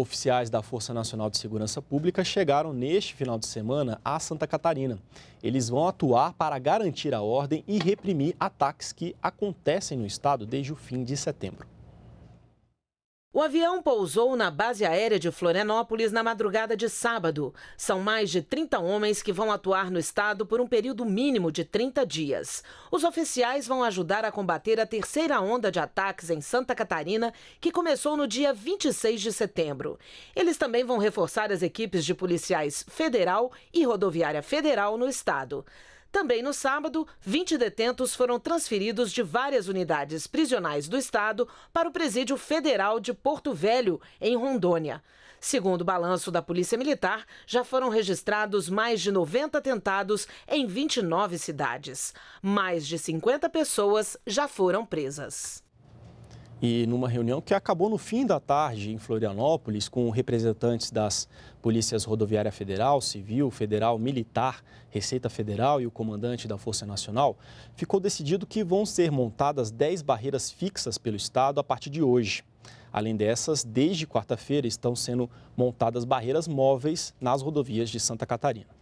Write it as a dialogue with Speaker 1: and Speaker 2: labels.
Speaker 1: Oficiais da Força Nacional de Segurança Pública chegaram neste final de semana a Santa Catarina. Eles vão atuar para garantir a ordem e reprimir ataques que acontecem no estado desde o fim de setembro.
Speaker 2: O avião pousou na base aérea de Florianópolis na madrugada de sábado. São mais de 30 homens que vão atuar no estado por um período mínimo de 30 dias. Os oficiais vão ajudar a combater a terceira onda de ataques em Santa Catarina, que começou no dia 26 de setembro. Eles também vão reforçar as equipes de policiais federal e rodoviária federal no estado. Também no sábado, 20 detentos foram transferidos de várias unidades prisionais do Estado para o Presídio Federal de Porto Velho, em Rondônia. Segundo o balanço da Polícia Militar, já foram registrados mais de 90 atentados em 29 cidades. Mais de 50 pessoas já foram presas
Speaker 1: e numa reunião que acabou no fim da tarde em Florianópolis com representantes das polícias rodoviária federal, civil, federal, militar, Receita Federal e o comandante da Força Nacional, ficou decidido que vão ser montadas 10 barreiras fixas pelo estado a partir de hoje. Além dessas, desde quarta-feira estão sendo montadas barreiras móveis nas rodovias de Santa Catarina.